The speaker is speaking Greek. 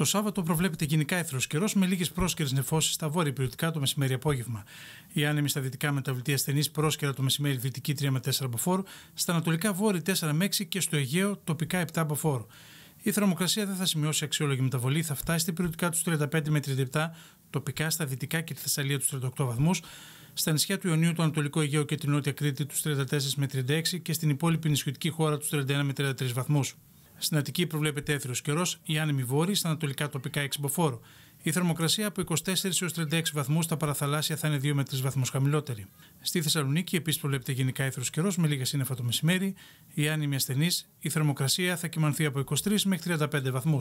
Το Σάββατο προβλέπεται γενικά εύθρο καιρός με λίγες πρόσκαιρες νεφώσεις στα βόρεια περιοδικά το μεσημέρι απόγευμα. Οι άνεμοι στα δυτικά μεταβλητή ασθενή πρόσκαιρα το μεσημέρι δυτική 3 με 4 αποφόρου, στα ανατολικά βόρεια 4 με 6 και στο Αιγαίο τοπικά 7 αποφόρου. Η θερμοκρασία δεν θα σημειώσει αξιόλογη μεταβολή, θα φτάσει στην περιοδικά τους 35 με 37, τοπικά στα δυτικά και τη Θεσσαλία τους 38 βαθμούς, στα νησιά του Ιωνίου, το Ανατολικό Αιγαίο και την Νότια Κρήτη τους 34 με 36 και στην υπόλοιπη νησιωτική χώρα τους 31 με 33 βαθμούς. Στην Αττική προβλέπεται έθριο καιρό, η άνεμη βόρεια, στα ανατολικά τοπικά φόρο. Η θερμοκρασία από 24 έως 36 βαθμούς, στα παραθαλάσσια θα είναι 2 με 3 βαθμούς χαμηλότερη. Στη Θεσσαλονίκη επίσης προβλέπεται γενικά έθριο καιρός με λίγα σύννεφα το μεσημέρι. Η άνεμη ασθενή, η θερμοκρασία θα κοιμανθεί από 23 μέχρι 35 βαθμού.